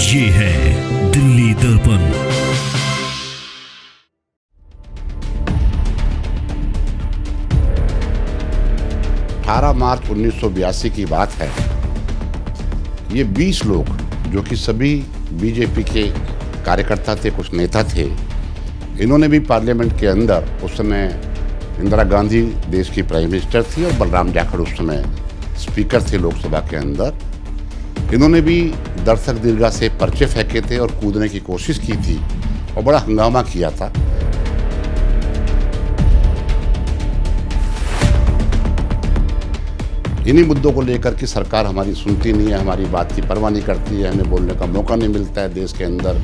ये है दिल्ली दर्पण अठारह मार्च उन्नीस की बात है ये 20 लोग जो कि सभी बीजेपी के कार्यकर्ता थे कुछ नेता थे इन्होंने भी पार्लियामेंट के अंदर उस समय इंदिरा गांधी देश की प्राइम मिनिस्टर थी और बलराम जाखड़ उस समय स्पीकर थे लोकसभा के अंदर इन्होंने भी दर्शक दीर्घा से पर्चे फेंके थे और कूदने की कोशिश की थी और बड़ा हंगामा किया था इन्हीं मुद्दों को लेकर के सरकार हमारी सुनती नहीं है हमारी बात की परवाह नहीं करती है हमें बोलने का मौका नहीं मिलता है देश के अंदर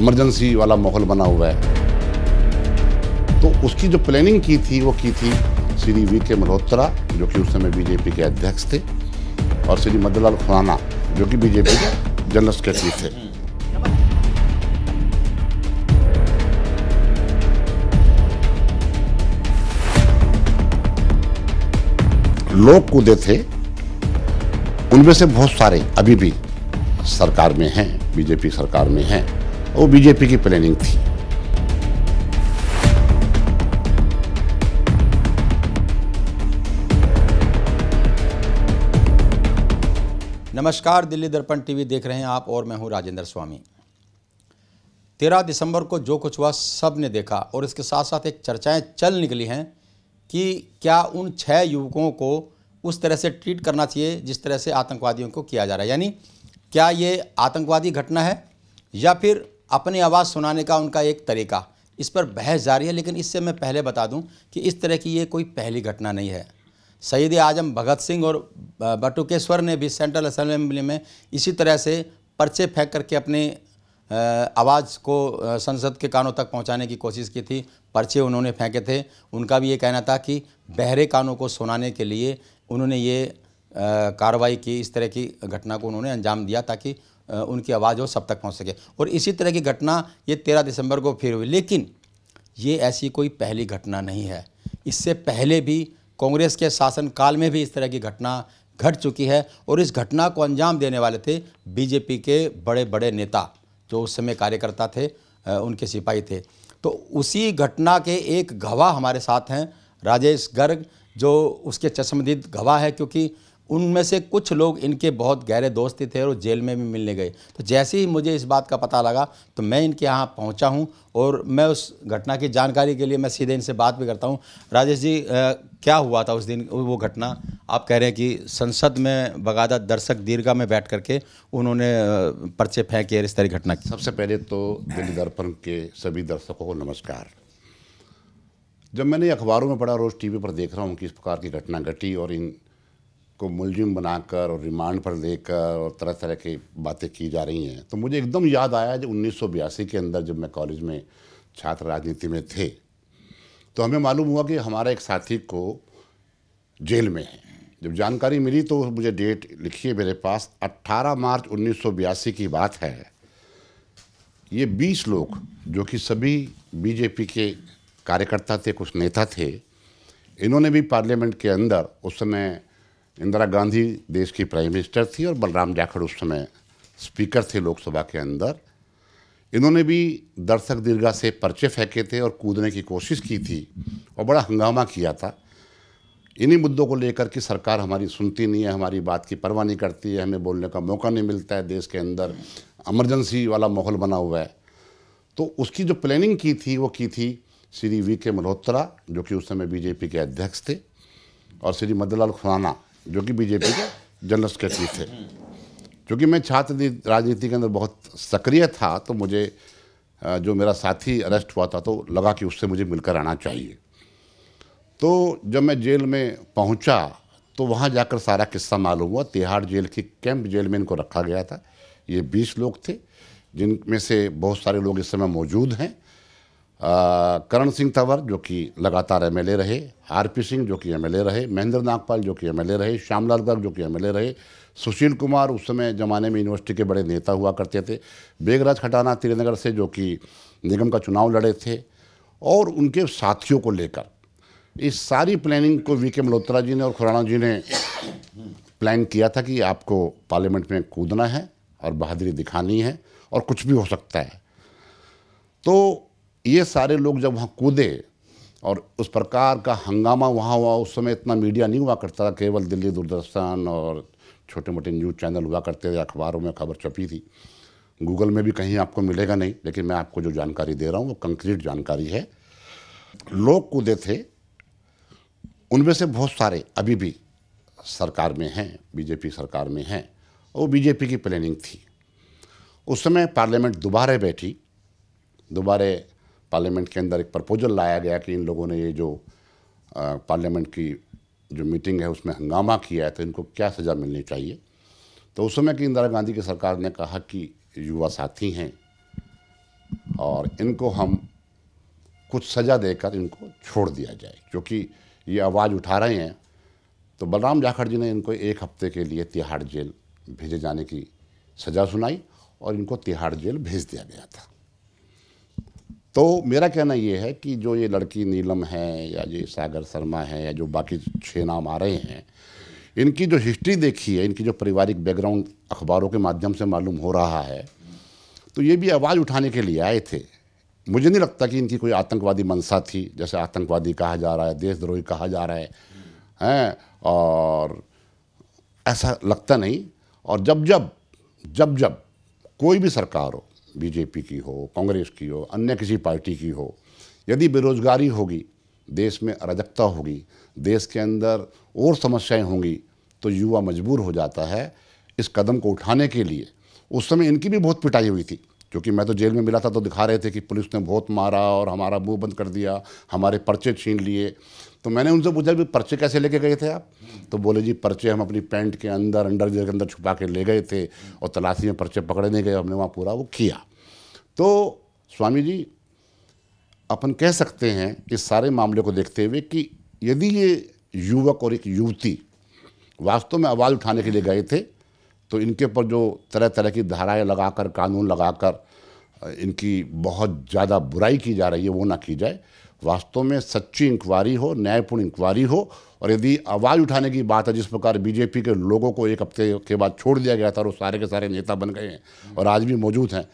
इमरजेंसी वाला माहौल बना हुआ है तो उसकी जो प्लानिंग की थी वो की थी श्री वी के मल्होत्रा जो कि उस समय बीजेपी के अध्यक्ष थे और श्री मदनलाल खुराना जो कि बीजेपी के जनरल सेक्रेटरी थे लोग कूदे थे उनमें से बहुत सारे अभी भी सरकार में हैं बीजेपी सरकार में हैं वो बीजेपी की प्लानिंग थी नमस्कार दिल्ली दर्पण टीवी देख रहे हैं आप और मैं हूं राजेंद्र स्वामी तेरह दिसंबर को जो कुछ हुआ सब ने देखा और इसके साथ साथ एक चर्चाएं चल निकली हैं कि क्या उन छः युवकों को उस तरह से ट्रीट करना चाहिए जिस तरह से आतंकवादियों को किया जा रहा है यानी क्या ये आतंकवादी घटना है या फिर अपनी आवाज़ सुनाने का उनका एक तरीका इस पर बहस जारी है लेकिन इससे मैं पहले बता दूं कि इस तरह की ये कोई पहली घटना नहीं है सईद आजम भगत सिंह और बटुकेश्वर ने भी सेंट्रल असम्बली में इसी तरह से पर्चे फेंक करके अपने आवाज़ को संसद के कानों तक पहुंचाने की कोशिश की थी पर्चे उन्होंने फेंके थे उनका भी ये कहना था कि बहरे कानों को सुनाने के लिए उन्होंने ये कार्रवाई की इस तरह की घटना को उन्होंने अंजाम दिया ताकि उनकी आवाज़ हो सब तक पहुंच सके और इसी तरह की घटना ये तेरह दिसंबर को फिर हुई लेकिन ये ऐसी कोई पहली घटना नहीं है इससे पहले भी कांग्रेस के शासनकाल में भी इस तरह की घटना घट चुकी है और इस घटना को अंजाम देने वाले थे बीजेपी के बड़े बड़े नेता जो उस समय कार्यकर्ता थे उनके सिपाही थे तो उसी घटना के एक गवाह हमारे साथ हैं राजेश गर्ग जो उसके चश्मदीद गवाह है क्योंकि उनमें से कुछ लोग इनके बहुत गहरे दोस्त थे और जेल में भी मिलने गए तो जैसे ही मुझे इस बात का पता लगा तो मैं इनके यहाँ पहुँचा हूँ और मैं उस घटना की जानकारी के लिए मैं सीधे इनसे बात भी करता हूँ राजेश जी क्या हुआ था उस दिन वो घटना आप कह रहे हैं कि संसद में बगादा दर्शक दीर्घा में बैठ करके उन्होंने पर्चे फेंके इस तरह घटना की सबसे पहले तो दिल्ली दर्पण के सभी दर्शकों को नमस्कार जब मैंने अखबारों में पढ़ा रोज़ टीवी पर देख रहा हूँ कि इस प्रकार की घटना घटी और इन को मुलजिम बनाकर और रिमांड पर लेकर और तरह तरह की बातें की जा रही हैं तो मुझे एकदम याद आया जब उन्नीस के अंदर जब मैं कॉलेज में छात्र राजनीति में थे तो हमें मालूम हुआ कि हमारा एक साथी को जेल में है जब जानकारी मिली तो मुझे डेट लिखी है मेरे पास 18 मार्च उन्नीस की बात है ये 20 लोग जो कि सभी बीजेपी के कार्यकर्ता थे कुछ नेता थे इन्होंने भी पार्लियामेंट के अंदर उस समय इंदिरा गांधी देश की प्राइम मिनिस्टर थी और बलराम जाखड़ उस समय स्पीकर थे लोकसभा के अंदर इन्होंने भी दर्शक दीर्घा से पर्चे फेंके थे और कूदने की कोशिश की थी और बड़ा हंगामा किया था इन्हीं मुद्दों को लेकर कि सरकार हमारी सुनती नहीं है हमारी बात की परवाह नहीं करती है हमें बोलने का मौका नहीं मिलता है देश के अंदर एमरजेंसी वाला माहौल बना हुआ है तो उसकी जो प्लानिंग की थी वो की थी श्री वी के मल्होत्रा जो कि उस समय बीजेपी के अध्यक्ष थे और श्री मदनलाल खुराना जो कि बीजेपी के जनरल सेक्रेटरी थे क्योंकि मैं छात्र राजनीति के अंदर बहुत सक्रिय था तो मुझे जो मेरा साथी अरेस्ट हुआ था तो लगा कि उससे मुझे मिलकर आना चाहिए तो जब मैं जेल में पहुंचा तो वहाँ जाकर सारा किस्सा मालूम हुआ तिहाड़ जेल की कैंप जेल में इनको रखा गया था ये बीस लोग थे जिनमें से बहुत सारे लोग इस समय मौजूद हैं करण सिंह तंवर जो कि लगातार एम रहे आर सिंह जो कि एम रहे महेंद्र नागपाल जो कि एम रहे श्यामलाल गर्ग जो कि एम रहे सुशील कुमार उस समय ज़माने में यूनिवर्सिटी के बड़े नेता हुआ करते थे बेगराज खटाना तिरनगर से जो कि निगम का चुनाव लड़े थे और उनके साथियों को लेकर इस सारी प्लानिंग को वी के मल्होत्रा जी ने और खुराना जी ने प्लान किया था कि आपको पार्लियामेंट में कूदना है और बहादुरी दिखानी है और कुछ भी हो सकता है तो ये सारे लोग जब वहाँ कूदे और उस प्रकार का हंगामा वहाँ हुआ उस समय इतना मीडिया नहीं हुआ करता था केवल दिल्ली दूरदर्शन और छोटे मोटे न्यूज़ चैनल हुआ करते थे अखबारों में खबर छपी थी गूगल में भी कहीं आपको मिलेगा नहीं लेकिन मैं आपको जो जानकारी दे रहा हूँ वो कंक्रीट जानकारी है लोग कूदे थे उनमें से बहुत सारे अभी भी सरकार में हैं बीजेपी सरकार में हैं वो बीजेपी की प्लानिंग थी उस समय पार्लियामेंट दोबारा बैठी दोबारा पार्लियामेंट के अंदर एक प्रपोजल लाया गया कि इन लोगों ने ये जो पार्लियामेंट की जो मीटिंग है उसमें हंगामा किया है तो इनको क्या सज़ा मिलनी चाहिए तो उस समय की इंदिरा गांधी की सरकार ने कहा कि युवा साथी हैं और इनको हम कुछ सज़ा देकर इनको छोड़ दिया जाए क्योंकि ये आवाज़ उठा रहे हैं तो बलराम जाखड़ जी ने इनको एक हफ्ते के लिए तिहाड़ जेल भेजे जाने की सज़ा सुनाई और इनको तिहाड़ जेल भेज दिया गया था तो मेरा कहना ये है कि जो ये लड़की नीलम है या ये सागर शर्मा है या जो बाकी छः नाम आ रहे हैं इनकी जो हिस्ट्री देखी है इनकी जो पारिवारिक बैकग्राउंड अखबारों के माध्यम से मालूम हो रहा है तो ये भी आवाज़ उठाने के लिए आए थे मुझे नहीं लगता कि इनकी कोई आतंकवादी मनसा थी जैसे आतंकवादी कहा जा रहा है देशद्रोही कहा जा रहा है हैं और ऐसा लगता नहीं और जब जब जब जब कोई भी सरकार हो बीजेपी की हो कांग्रेस की हो अन्य किसी पार्टी की हो यदि बेरोजगारी होगी देश में अराजकता होगी देश के अंदर और समस्याएं होंगी तो युवा मजबूर हो जाता है इस कदम को उठाने के लिए उस समय इनकी भी बहुत पिटाई हुई थी क्योंकि मैं तो जेल में मिला था तो दिखा रहे थे कि पुलिस ने बहुत मारा और हमारा मुंह बंद कर दिया हमारे पर्चे छीन लिए तो मैंने उनसे पूछा भी पर्चे कैसे लेके गए थे आप तो बोले जी पर्चे हम अपनी पैंट के अंदर अंडर के अंदर छुपा के ले गए थे और तलाशी में पर्चे पकड़े नहीं गए हमने वहाँ पूरा वो किया तो स्वामी जी अपन कह सकते हैं इस सारे मामले को देखते हुए कि यदि ये युवक और एक युवती वास्तव में आवाज़ उठाने के लिए गए थे तो इनके ऊपर जो तरह तरह की धाराएं लगाकर कानून लगाकर इनकी बहुत ज़्यादा बुराई की जा रही है वो ना की जाए वास्तव में सच्ची इंक्वायरी हो न्यायपूर्ण इंक्वायरी हो और यदि आवाज़ उठाने की बात है जिस प्रकार बीजेपी के लोगों को एक हफ्ते के बाद छोड़ दिया गया था और वो सारे के सारे नेता बन गए हैं और आज भी मौजूद हैं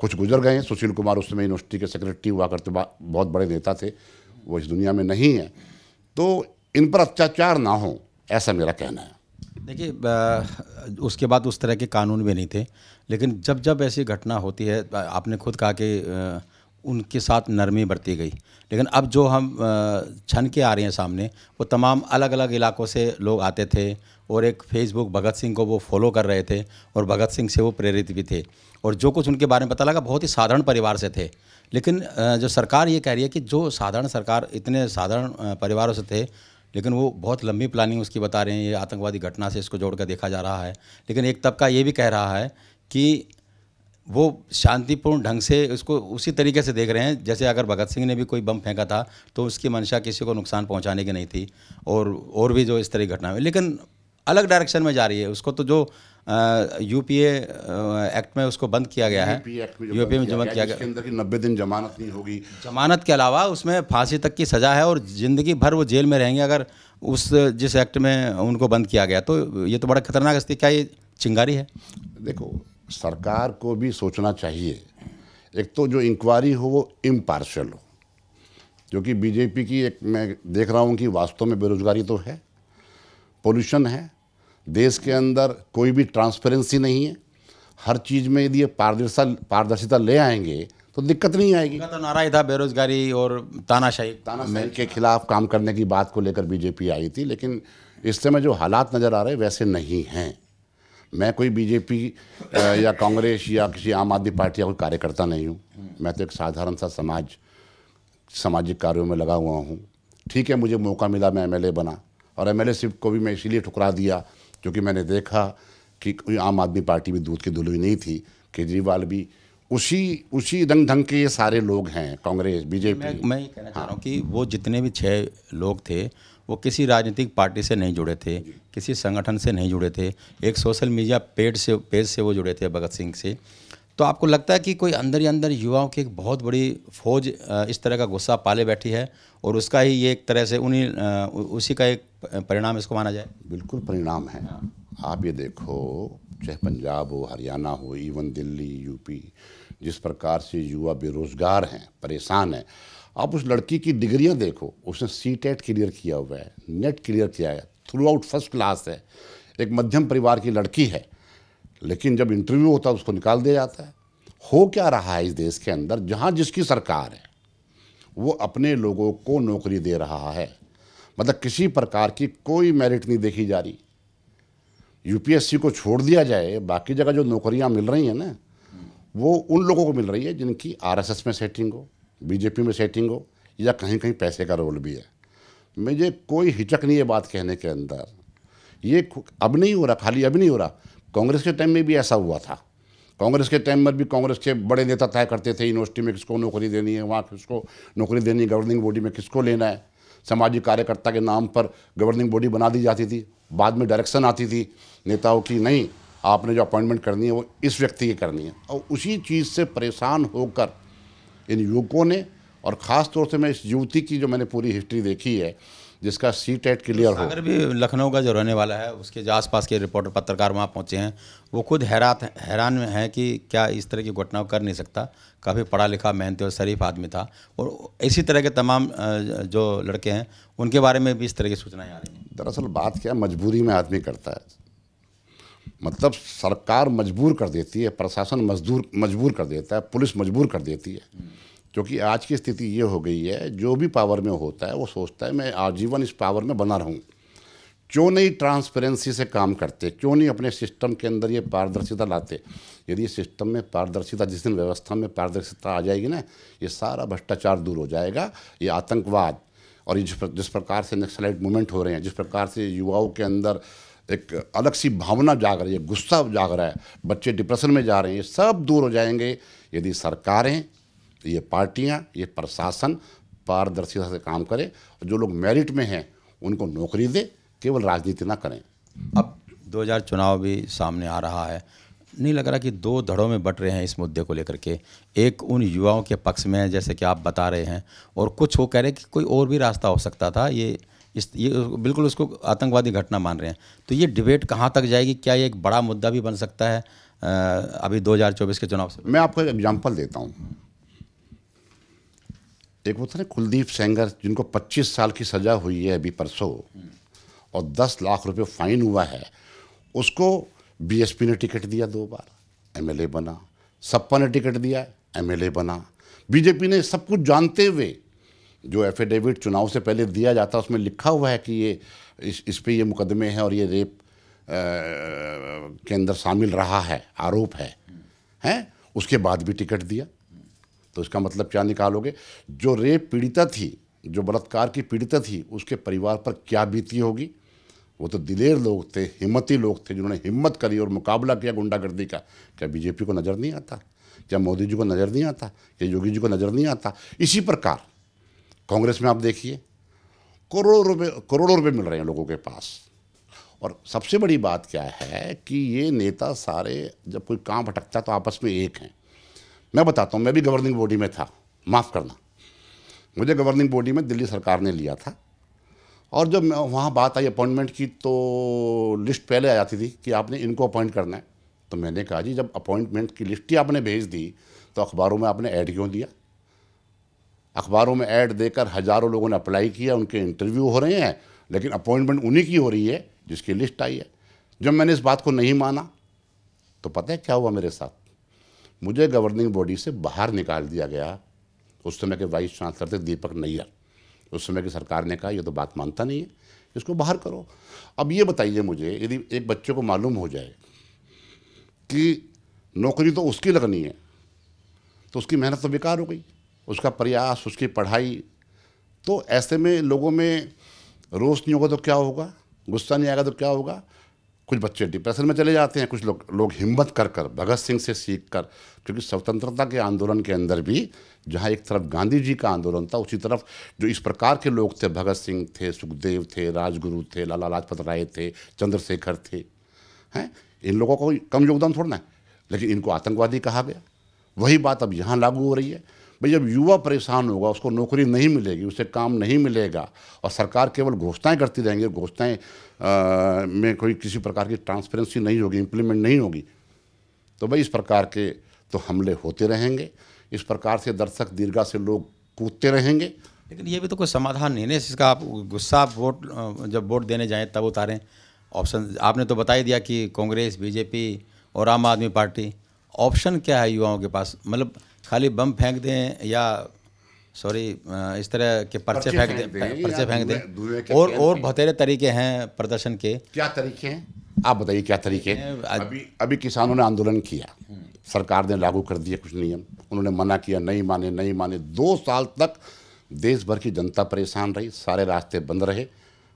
कुछ गुजर गए हैं सुशील कुमार उस समय यूनिवर्सिटी के सेक्रेटरी हुआ करते बहुत बड़े नेता थे वो इस दुनिया में नहीं है तो इन पर अत्याचार ना हो ऐसा मेरा कहना है देखिए उसके बाद उस तरह के कानून भी नहीं थे लेकिन जब जब ऐसी घटना होती है आपने खुद कहा कि उनके साथ नरमी बरती गई लेकिन अब जो हम छन के आ रहे हैं सामने वो तमाम अलग अलग इलाकों से लोग आते थे और एक फेसबुक भगत सिंह को वो फॉलो कर रहे थे और भगत सिंह से वो प्रेरित भी थे और जो कुछ उनके बारे में पता लगा बहुत ही साधारण परिवार से थे लेकिन जो सरकार ये कह रही है कि जो साधारण सरकार इतने साधारण परिवारों से थे लेकिन वो बहुत लंबी प्लानिंग उसकी बता रहे हैं ये आतंकवादी घटना से इसको जोड़ कर देखा जा रहा है लेकिन एक तबका ये भी कह रहा है कि वो शांतिपूर्ण ढंग से उसको उसी तरीके से देख रहे हैं जैसे अगर भगत सिंह ने भी कोई बम फेंका था तो उसकी मंशा किसी को नुकसान पहुंचाने की नहीं थी और और भी जो इस तरह की घटना हुई लेकिन अलग डायरेक्शन में जा रही है उसको तो जो यू पी एक्ट में उसको बंद किया गया है यू पी में जमा किया गया अंदर की नब्बे दिन जमानत नहीं होगी जमानत के अलावा उसमें फांसी तक की सज़ा है और ज़िंदगी भर वो जेल में रहेंगे अगर उस जिस एक्ट में उनको बंद किया गया तो ये तो बड़ा खतरनाक स्थिति क्या ये चिंगारी है देखो सरकार को भी सोचना चाहिए एक तो जो इंक्वायरी हो वो इम्पार्शल हो क्योंकि बीजेपी की एक मैं देख रहा हूँ कि वास्तव में बेरोजगारी तो है पोल्यूशन है देश के अंदर कोई भी ट्रांसपेरेंसी नहीं है हर चीज़ में यदि पारदर्शिता पारदर्शिता ले आएंगे तो दिक्कत नहीं आएगी तो नारा था बेरोजगारी और तानाशाही तानाशाही के खिलाफ काम करने की बात को लेकर बीजेपी आई थी लेकिन इस समय जो हालात नज़र आ रहे वैसे नहीं हैं मैं कोई बीजेपी या कांग्रेस या किसी आम आदमी पार्टी का कोई कार्यकर्ता नहीं हूँ मैं तो एक साधारण सा समाज सामाजिक कार्यों में लगा हुआ हूँ ठीक है मुझे मौका मिला मैं एमएलए बना और एमएलए सिर्फ को भी मैं इसीलिए ठुकरा दिया क्योंकि मैंने देखा कि कोई आम आदमी पार्टी भी दूध की धुलवी नहीं थी केजरीवाल भी उसी उसी रंग ढंग के ये सारे लोग हैं कांग्रेस बीजेपी मैं, मैं ये कहना चाह रहा हूँ हाँ। कि वो जितने भी छः लोग थे वो किसी राजनीतिक पार्टी से नहीं जुड़े थे किसी संगठन से नहीं जुड़े थे एक सोशल मीडिया पेज से पेज से वो जुड़े थे भगत सिंह से तो आपको लगता है कि कोई अंदर ही अंदर युवाओं की एक बहुत बड़ी फौज इस तरह का गुस्सा पाले बैठी है और उसका ही ये एक तरह से उन्हीं उसी का एक परिणाम इसको माना जाए बिल्कुल परिणाम है आप ये देखो चाहे पंजाब हो हरियाणा हो इवन दिल्ली यूपी जिस प्रकार से युवा बेरोजगार हैं परेशान हैं आप उस लड़की की डिग्रियाँ देखो उसने सी टेट क्लियर किया हुआ है नेट क्लियर किया है थ्रू आउट फर्स्ट क्लास है एक मध्यम परिवार की लड़की है लेकिन जब इंटरव्यू होता है उसको निकाल दिया जाता है हो क्या रहा है इस देश के अंदर जहाँ जिसकी सरकार है वो अपने लोगों को नौकरी दे रहा है मतलब किसी प्रकार की कोई मेरिट नहीं देखी जा रही यूपीएससी को छोड़ दिया जाए बाकी जगह जो नौकरियाँ मिल रही हैं ना वो उन लोगों को मिल रही है जिनकी आरएसएस में सेटिंग हो बीजेपी में सेटिंग हो या कहीं कहीं पैसे का रोल भी है मुझे कोई हिचक नहीं है बात कहने के अंदर ये अब नहीं हो रहा खाली अब नहीं हो रहा कांग्रेस के टाइम में भी ऐसा हुआ था कांग्रेस के टाइम में भी कांग्रेस के बड़े नेता तय करते थे यूनिवर्सिटी में किसको नौकरी देनी है वहाँ किसको नौकरी देनी है गवर्निंग बॉडी में किसको लेना है सामाजिक कार्यकर्ता के नाम पर गवर्निंग बॉडी बना दी जाती थी बाद में डायरेक्शन आती थी नेताओं की नहीं आपने जो अपॉइंटमेंट करनी है वो इस व्यक्ति की करनी है और उसी चीज़ से परेशान होकर इन युवकों ने और ख़ास तौर से मैं इस युवती की जो मैंने पूरी हिस्ट्री देखी है जिसका सी टेट क्लियर हो अगर भी लखनऊ का जो रहने वाला है उसके जो आसपास के रिपोर्टर पत्रकार वहाँ पहुँचे हैं वो खुद हैरान हैरान में हैं कि क्या इस तरह की घटना कर नहीं सकता काफ़ी पढ़ा लिखा मेहनती और शरीफ आदमी था और इसी तरह के तमाम जो लड़के हैं उनके बारे में भी इस तरह की सूचनाएँ आ रही हैं दरअसल बात क्या मजबूरी में आदमी करता है मतलब सरकार मजबूर कर देती है प्रशासन मजदूर मजबूर कर देता है पुलिस मजबूर कर देती है क्योंकि आज की स्थिति ये हो गई है जो भी पावर में होता है वो सोचता है मैं आजीवन इस पावर में बना रहूं क्यों नहीं ट्रांसपेरेंसी से काम करते क्यों नहीं अपने सिस्टम के अंदर ये पारदर्शिता लाते यदि सिस्टम में पारदर्शिता जिस दिन व्यवस्था में पारदर्शिता आ जाएगी ना ये सारा भ्रष्टाचार दूर हो जाएगा ये आतंकवाद और ये जिस प्रकार से नक्सलाइट मूवमेंट हो रहे हैं जिस प्रकार से युवाओं के अंदर एक अलग सी भावना जाग रही है गुस्सा जाग रहा है बच्चे डिप्रेशन में जा रहे हैं ये सब दूर हो जाएंगे यदि सरकारें ये पार्टियाँ ये प्रशासन पारदर्शिता से काम करें और जो लोग मेरिट में हैं उनको नौकरी दे केवल राजनीति ना करें अब 2000 चुनाव भी सामने आ रहा है नहीं लग रहा कि दो धड़ों में बट रहे हैं इस मुद्दे को लेकर के एक उन युवाओं के पक्ष में है जैसे कि आप बता रहे हैं और कुछ वो कह रहे हैं कि कोई और भी रास्ता हो सकता था ये इस ये बिल्कुल उसको आतंकवादी घटना मान रहे हैं तो ये डिबेट कहाँ तक जाएगी क्या ये एक बड़ा मुद्दा भी बन सकता है अभी 2024 के चुनाव से मैं आपको एक एग्जाम्पल देता हूँ एक था ना कुलदीप सेंगर जिनको 25 साल की सज़ा हुई है अभी परसों और 10 लाख रुपए फाइन हुआ है उसको बीएसपी ने टिकट दिया दो बार एमएलए बना सपा ने टिकट दिया एमएलए बना बीजेपी ने सब कुछ जानते हुए जो एफिडेविट चुनाव से पहले दिया जाता है उसमें लिखा हुआ है कि ये इस इस पर ये मुकदमे हैं और ये रेप आ, के अंदर शामिल रहा है आरोप है हैं उसके बाद भी टिकट दिया तो इसका मतलब क्या निकालोगे जो रेप पीड़िता थी जो बलात्कार की पीड़िता थी उसके परिवार पर क्या बीती होगी वो तो दिलेर लोग थे हिम्मती लोग थे जिन्होंने हिम्मत करी और मुकाबला किया गुंडागर्दी का क्या बीजेपी को नज़र नहीं आता क्या मोदी जी को नज़र नहीं आता क्या योगी जी को नज़र नहीं आता इसी प्रकार कांग्रेस में आप देखिए करोड़ों रुपए करोड़ों रुपए मिल रहे हैं लोगों के पास और सबसे बड़ी बात क्या है कि ये नेता सारे जब कोई काम भटकता तो आपस में एक हैं मैं बताता हूँ मैं भी गवर्निंग बॉडी में था माफ़ करना मुझे गवर्निंग बॉडी में दिल्ली सरकार ने लिया था और जब वहाँ बात आई अपॉइंटमेंट की तो लिस्ट पहले आ जाती थी कि आपने इनको अपॉइंट करना है तो मैंने कहा जी जब अपॉइंटमेंट की लिस्ट ही आपने भेज दी तो अखबारों में आपने ऐड क्यों दिया अखबारों में ऐड देकर हज़ारों लोगों ने अप्लाई किया उनके इंटरव्यू हो रहे हैं लेकिन अपॉइंटमेंट उन्हीं की हो रही है जिसकी लिस्ट आई है जब मैंने इस बात को नहीं माना तो पता है क्या हुआ मेरे साथ मुझे गवर्निंग बॉडी से बाहर निकाल दिया गया उस समय के वाइस चांसलर थे दीपक नैयर उस समय की सरकार ने कहा यह तो बात मानता नहीं है इसको बाहर करो अब ये बताइए मुझे यदि एक बच्चे को मालूम हो जाए कि नौकरी तो उसकी लगनी है तो उसकी मेहनत तो बेकार हो गई उसका प्रयास उसकी पढ़ाई तो ऐसे में लोगों में रोष नहीं होगा तो क्या होगा गुस्सा नहीं आएगा तो क्या होगा कुछ बच्चे डिप्रेशन में चले जाते हैं कुछ लोग लोग हिम्मत कर कर भगत सिंह से सीख कर क्योंकि स्वतंत्रता के आंदोलन के अंदर भी जहाँ एक तरफ गांधी जी का आंदोलन था उसी तरफ जो इस प्रकार के लोग थे भगत सिंह थे सुखदेव थे राजगुरु थे लाला लाजपत राय थे चंद्रशेखर थे हैं इन लोगों को कम योगदान छोड़ना है लेकिन इनको आतंकवादी कहा गया वही बात अब यहाँ लागू हो रही है भाई जब युवा परेशान होगा उसको नौकरी नहीं मिलेगी उसे काम नहीं मिलेगा और सरकार केवल घोषणाएं करती रहेंगी घोषणाएं में कोई किसी प्रकार की ट्रांसपेरेंसी नहीं होगी इम्प्लीमेंट नहीं होगी तो भाई इस प्रकार के तो हमले होते रहेंगे इस प्रकार से दर्शक दीर्घा से लोग कूदते रहेंगे लेकिन ये भी तो कोई समाधान नहीं है इसका आप गुस्सा वोट जब वोट देने जाएँ तब उतारें ऑप्शन आपने तो बता ही दिया कि कांग्रेस बीजेपी और आम आदमी पार्टी ऑप्शन क्या है युवाओं के पास मतलब खाली बम फेंक दें या सॉरी इस तरह के पर्चे फेंक दें पर्चे फेंक दें और और बतेरे तरीके हैं प्रदर्शन के क्या तरीके हैं आप बताइए क्या तरीके अभी अभी किसानों ने आंदोलन किया सरकार ने लागू कर दिया कुछ नियम उन्होंने मना किया नहीं माने नहीं माने दो साल तक देश भर की जनता परेशान रही सारे रास्ते बंद रहे हैं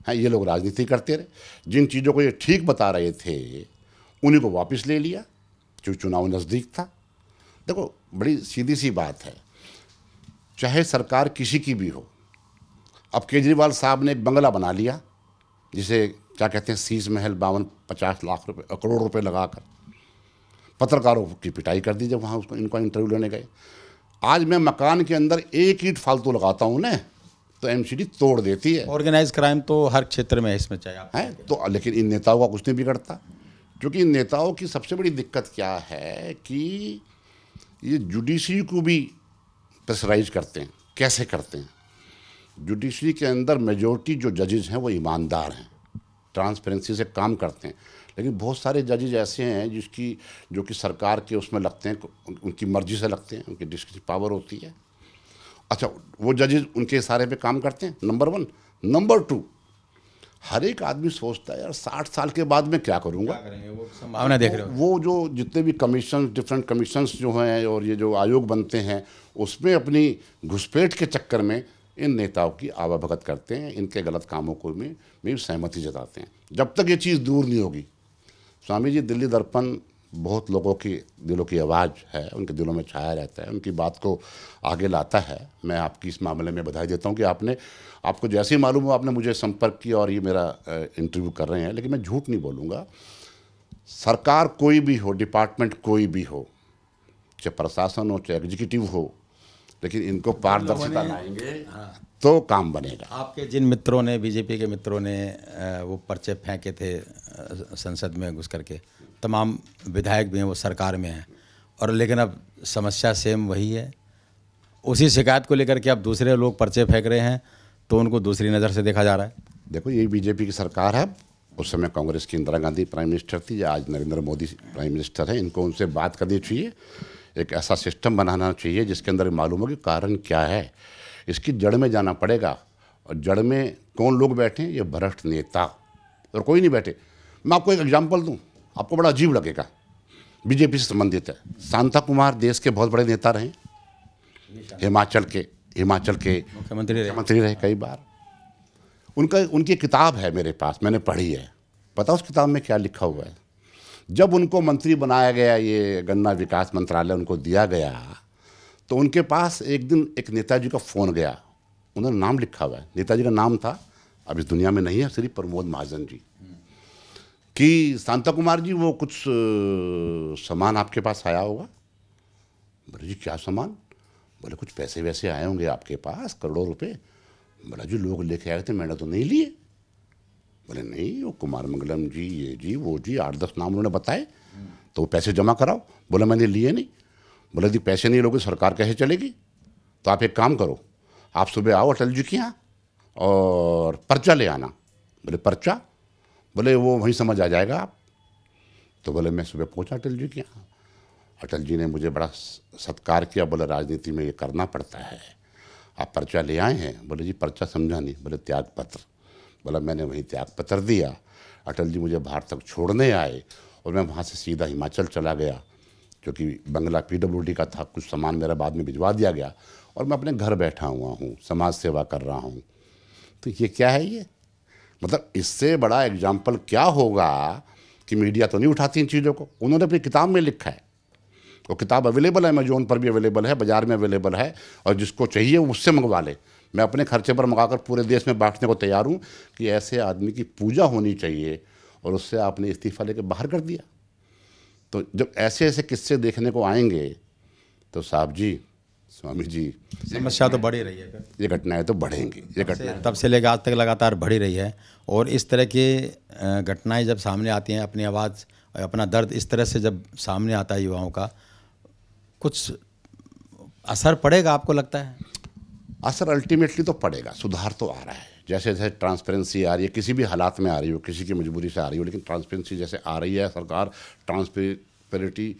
हाँ, ये लोग राजनीति करते रहे जिन चीज़ों को ये ठीक बता रहे थे उन्हीं को वापस ले लिया क्योंकि चुनाव नज़दीक था देखो बड़ी सीधी सी बात है चाहे सरकार किसी की भी हो अब केजरीवाल साहब ने एक बंगला बना लिया जिसे क्या कहते हैं सीस महल बावन पचास लाख रुपए करोड़ रुपए लगाकर पत्रकारों की पिटाई कर दी जब वहाँ उसको इनका इंटरव्यू लेने गए आज मैं मकान के अंदर एक ईट फालतू लगाता हूँ ना तो एम तोड़ देती है ऑर्गेनाइज क्राइम तो हर क्षेत्र में है इसमें चाहिए है तो लेकिन इन नेताओं का कुछ नहीं बिगड़ता क्योंकि इन नेताओं की सबसे बड़ी दिक्कत क्या है कि ये जुडिशरी को भी प्रेसराइज करते हैं कैसे करते हैं जुडिशरी के अंदर मेजोरिटी जो जजेज हैं वो ईमानदार हैं ट्रांसपेरेंसी से काम करते हैं लेकिन बहुत सारे जजेज ऐसे हैं जिसकी जो कि सरकार के उसमें लगते हैं उनकी मर्जी से लगते हैं उनकी डिस्क्रिप पावर होती है अच्छा वो जजेज उनके इशारे पे काम करते हैं नंबर वन नंबर टू हर एक आदमी सोचता है यार साठ साल के बाद मैं क्या करूँगा संभावना देख रहे हो वो जो जितने भी कमीशन डिफरेंट कमीशन जो हैं और ये जो आयोग बनते हैं उसमें अपनी घुसपैठ के चक्कर में इन नेताओं की आवाभगत करते हैं इनके गलत कामों को में भी सहमति जताते हैं जब तक ये चीज़ दूर नहीं होगी स्वामी जी दिल्ली दर्पण बहुत लोगों की दिलों की आवाज़ है उनके दिलों में छाया रहता है उनकी बात को आगे लाता है मैं आपकी इस मामले में बधाई देता हूँ कि आपने आपको जैसे ही मालूम हो आपने मुझे संपर्क किया और ये मेरा इंटरव्यू कर रहे हैं लेकिन मैं झूठ नहीं बोलूँगा सरकार कोई भी हो डिपार्टमेंट कोई भी हो चाहे प्रशासन हो चाहे एग्जीक्यूटिव हो लेकिन इनको पारदर्शिता लाएंगे हाँ। तो काम बनेगा आपके जिन मित्रों ने बीजेपी के मित्रों ने वो पर्चे फेंके थे संसद में घुस करके तमाम विधायक भी हैं वो सरकार में हैं और लेकिन अब समस्या सेम वही है उसी शिकायत को लेकर के अब दूसरे लोग पर्चे फेंक रहे हैं तो उनको दूसरी नज़र से देखा जा रहा है देखो ये बीजेपी की सरकार है उस समय कांग्रेस की इंदिरा गांधी प्राइम मिनिस्टर थी या आज नरेंद्र मोदी प्राइम मिनिस्टर हैं इनको उनसे बात करनी चाहिए एक ऐसा सिस्टम बनाना चाहिए जिसके अंदर मालूम हो कि कारण क्या है इसकी जड़ में जाना पड़ेगा और जड़ में कौन लोग बैठे ये भ्रष्ट नेता और कोई नहीं बैठे मैं आपको एक एग्जाम्पल दूँ आपको बड़ा अजीब लगेगा बीजेपी से संबंधित है शांता कुमार देश के बहुत बड़े नेता रहे हिमाचल के हिमाचल के मुख्यमंत्री रहे मंत्री रहे कई बार उनका उनकी किताब है मेरे पास मैंने पढ़ी है पता उस किताब में क्या लिखा हुआ है जब उनको मंत्री बनाया गया ये गन्ना विकास मंत्रालय उनको दिया गया तो उनके पास एक दिन एक नेताजी का फ़ोन गया उन्होंने नाम लिखा हुआ है नेताजी का नाम था अब इस दुनिया में नहीं है श्री प्रमोद महाजन जी कि शांता कुमार जी वो कुछ सामान आपके पास आया होगा बोले जी क्या सामान बोले कुछ पैसे वैसे आए होंगे आपके पास करोड़ों रुपए बोला जी लोग लेके आए थे मैंने तो नहीं लिए बोले नहीं वो कुमार मंगलम जी ये जी वो जी आठ दस नाम उन्होंने बताए तो वो पैसे जमा कराओ बोले मैंने लिए नहीं बोले यदि पैसे नहीं लोगे सरकार कैसे चलेगी तो आप एक काम करो आप सुबह आओ अटल जी के यहाँ और पर्चा ले आना बोले पर्चा बोले वो वहीं समझ आ जाएगा आप तो बोले मैं सुबह पहुँचा अटल जी के यहाँ अटल जी ने मुझे बड़ा सत्कार किया बोले राजनीति में ये करना पड़ता है आप पर्चा ले आए हैं बोले जी पर्चा समझा नहीं बोले त्याग पत्र बोला मैंने वहीं त्याग पत्र दिया अटल जी मुझे भारत तक छोड़ने आए और मैं वहाँ से सीधा हिमाचल चला गया क्योंकि बंगला पी का था कुछ सामान मेरा बाद में भिजवा दिया गया और मैं अपने घर बैठा हुआ हूँ समाज सेवा कर रहा हूँ तो ये क्या है ये मतलब इससे बड़ा एग्जाम्पल क्या होगा कि मीडिया तो नहीं उठाती इन चीज़ों को उन्होंने अपनी किताब में लिखा है वो किताब अवेलेबल है अमेजोन पर भी अवेलेबल है बाज़ार में अवेलेबल है और जिसको चाहिए उससे मंगवा ले मैं अपने खर्चे पर मंगाकर पूरे देश में बांटने को तैयार हूँ कि ऐसे आदमी की पूजा होनी चाहिए और उससे आपने इस्तीफा लेके बाहर कर दिया तो जब ऐसे ऐसे किस्से देखने को आएंगे तो साहब जी स्वामी जी समस्या तो बढ़ी रही है ये घटनाएं तो बढ़ेंगी ये घटनाएं तब से लेकर आज तक लगातार बढ़ी रही है और इस तरह की घटनाएं जब सामने आती हैं अपनी आवाज़ अपना दर्द इस तरह से जब सामने आता है युवाओं का कुछ असर पड़ेगा आपको लगता है असर अल्टीमेटली तो पड़ेगा सुधार तो आ रहा है जैसे जैसे ट्रांसपेरेंसी आ रही है किसी भी हालात में आ रही हो किसी की मजबूरी से आ रही हो लेकिन ट्रांसपेरेंसी जैसे आ रही है सरकार ट्रांसपेरिटी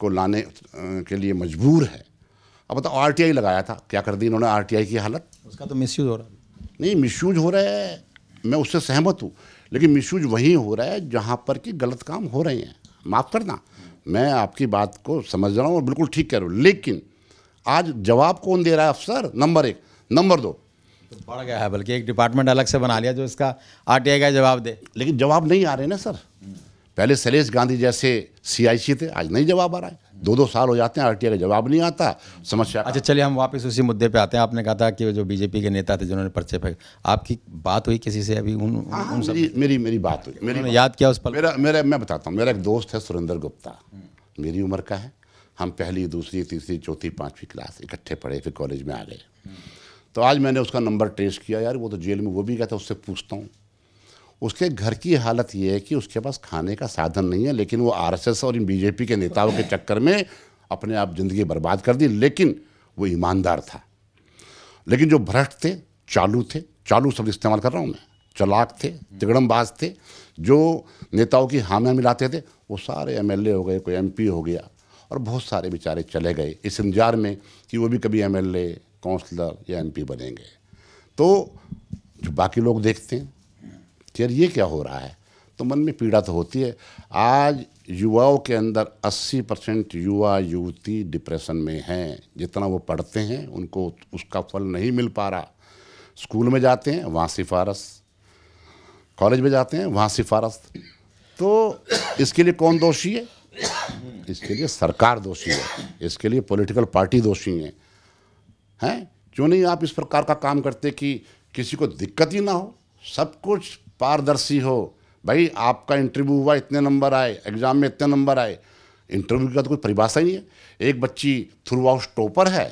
को लाने के लिए मजबूर है अब बताओ आर टी आई लगाया था क्या कर दी इन्होंने आर टी आई की हालत उसका तो मिस यूज हो रहा है नहीं मिस यूज हो रहा है मैं उससे सहमत हूँ लेकिन मिस यूज वहीं हो रहा है जहाँ पर कि गलत काम हो रहे हैं माफ़ करना मैं आपकी बात को समझ रहा हूँ और बिल्कुल ठीक कह रहा हूँ लेकिन आज जवाब कौन दे रहा है अफसर नंबर एक नंबर दो तो बढ़ गया है बल्कि एक डिपार्टमेंट अलग से बना लिया जो इसका आर का जवाब दे लेकिन जवाब नहीं आ रहे ना सर पहले शैलेश गांधी जैसे सीआईसी थे आज नहीं जवाब आ रहा है दो दो साल हो जाते हैं आरटीआई का जवाब नहीं आता समस्या अच्छा चलिए हम वापस उसी मुद्दे पे आते हैं आपने कहा था कि जो बीजेपी के नेता थे जिन्होंने पर्चे फेंक आपकी बात हुई किसी से अभी उन, हाँ, हाँ, उन सब मेरी, मेरी मेरी बात हुई मेरी याद किया उस पर मेरा मेरा मैं बताता हूँ मेरा एक दोस्त है सुरेंद्र गुप्ता मेरी उम्र का है हम पहली दूसरी तीसरी चौथी पाँचवीं क्लास इकट्ठे पढ़े फिर कॉलेज में आ गए तो आज मैंने उसका नंबर ट्रेस किया यार वो तो जेल में वो भी गया था उससे पूछता हूँ उसके घर की हालत ये है कि उसके पास खाने का साधन नहीं है लेकिन वो आर और इन बीजेपी के नेताओं के चक्कर में अपने आप ज़िंदगी बर्बाद कर दी लेकिन वो ईमानदार था लेकिन जो भ्रष्ट थे चालू थे चालू शब्द इस्तेमाल कर रहा हूँ मैं चलाक थे तिगड़मबाज थे जो नेताओं की हामियाँ मिलाते थे वो सारे एमएलए हो गए कोई एमपी हो गया और बहुत सारे बेचारे चले गए इस इंतजार में कि वो भी कभी एम एल काउंसलर या एम बनेंगे तो जो बाकी लोग देखते हैं कि यार ये क्या हो रहा है तो मन में पीड़ा तो होती है आज युवाओं के अंदर 80 परसेंट युवा युवती डिप्रेशन में हैं जितना वो पढ़ते हैं उनको उसका फल नहीं मिल पा रहा स्कूल में जाते हैं वहाँ सिफारस कॉलेज में जाते हैं वहाँ सिफारस तो इसके लिए कौन दोषी है इसके लिए सरकार दोषी है इसके लिए पॉलिटिकल पार्टी दोषी है हैं क्यों नहीं आप इस प्रकार का काम करते कि किसी को दिक्कत ही ना हो सब कुछ पारदर्शी हो भाई आपका इंटरव्यू हुआ इतने नंबर आए एग्ज़ाम में इतने नंबर आए इंटरव्यू का तो कोई परिभाषा ही नहीं है एक बच्ची थ्रू आउट टॉपर है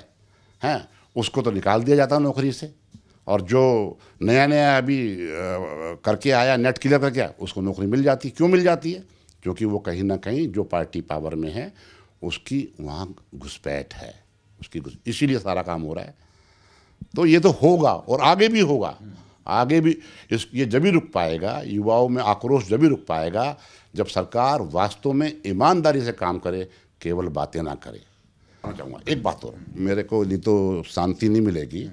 हैं उसको तो निकाल दिया जाता है नौकरी से और जो नया नया अभी करके आया नेट क्लियर करके आया उसको नौकरी मिल जाती क्यों मिल जाती है क्योंकि वो कहीं ना कहीं जो पार्टी पावर में है उसकी वहाँ घुसपैठ है उसकी घुस इसीलिए सारा काम हो रहा है तो ये तो होगा और आगे भी होगा आगे भी इस ये जब भी रुक पाएगा युवाओं में आक्रोश जब भी रुक पाएगा जब सरकार वास्तव में ईमानदारी से काम करे केवल बातें ना करे चाहूँगा एक बात और मेरे को नहीं तो शांति नहीं मिलेगी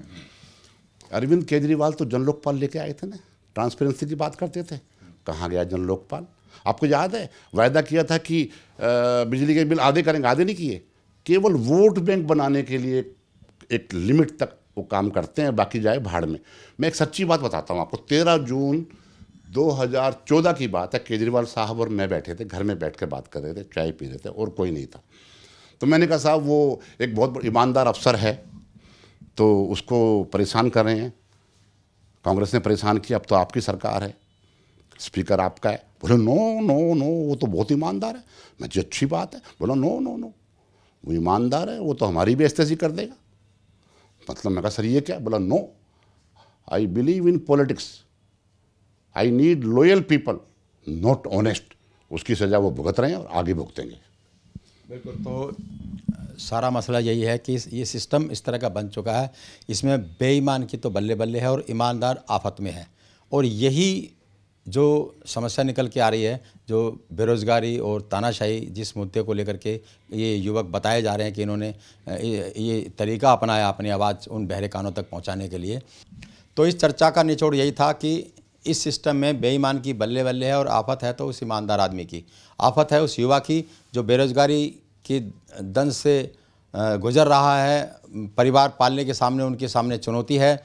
अरविंद केजरीवाल तो जन लोकपाल लेके आए थे ना ट्रांसपेरेंसी की बात करते थे कहाँ गया जन लोकपाल आपको याद है वायदा किया था कि बिजली के बिल आधे करेंगे आधे नहीं किए केवल वोट बैंक बनाने के लिए एक लिमिट तक वो काम करते हैं बाकी जाए भाड़ में मैं एक सच्ची बात बताता हूँ आपको तेरह जून 2014 की बात है केजरीवाल साहब और मैं बैठे थे घर में बैठ कर बात कर रहे थे चाय पी रहे थे और कोई नहीं था तो मैंने कहा साहब वो एक बहुत ईमानदार अफसर है तो उसको परेशान कर रहे हैं कांग्रेस ने परेशान किया अब तो आपकी सरकार है स्पीकर आपका है बोले नो नो नो वो तो बहुत ईमानदार है मैं जो अच्छी बात है बोला नो नो नो वो ईमानदार है वो तो हमारी भी बेस्ती कर देगा मतलब मैं कहा सर ये क्या बोला no I believe in politics I need loyal people not honest उसकी सज़ा वो भुगत रहे हैं और आगे भुगतेंगे बिल्कुल तो सारा मसला यही है कि ये सिस्टम इस तरह का बन चुका है इसमें बेईमान की तो बल्ले बल्ले है और ईमानदार आफत में है और यही जो समस्या निकल के आ रही है जो बेरोज़गारी और तानाशाही जिस मुद्दे को लेकर के ये युवक बताए जा रहे हैं कि इन्होंने ये तरीका अपनाया अपनी आवाज़ उन बहरे कानों तक पहुंचाने के लिए तो इस चर्चा का निचोड़ यही था कि इस सिस्टम में बेईमान की बल्ले बल्ले है और आफत है तो उस ईमानदार आदमी की आफत है उस युवा की जो बेरोज़गारी की दंश से गुजर रहा है परिवार पालने के सामने उनके सामने चुनौती है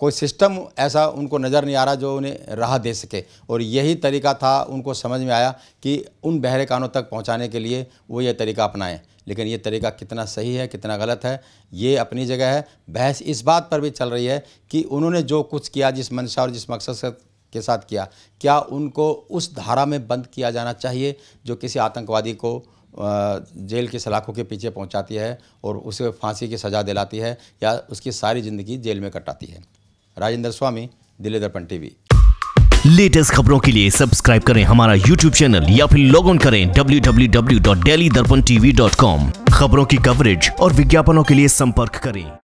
कोई सिस्टम ऐसा उनको नज़र नहीं आ रहा जो उन्हें राह दे सके और यही तरीका था उनको समझ में आया कि उन बहरे कानों तक पहुंचाने के लिए वो ये तरीका अपनाएं लेकिन ये तरीका कितना सही है कितना गलत है ये अपनी जगह है बहस इस बात पर भी चल रही है कि उन्होंने जो कुछ किया जिस मंशा और जिस मकसद के साथ किया क्या उनको उस धारा में बंद किया जाना चाहिए जो किसी आतंकवादी को जेल की सलाखों के पीछे पहुंचाती है और उसे फांसी की सज़ा दिलाती है या उसकी सारी ज़िंदगी जेल में कटाती है राजेंद्र स्वामी दिल्ली दर्पण टीवी लेटेस्ट खबरों के लिए सब्सक्राइब करें हमारा यूट्यूब चैनल या फिर लॉग इन करें डब्ल्यू खबरों की कवरेज और विज्ञापनों के लिए संपर्क करें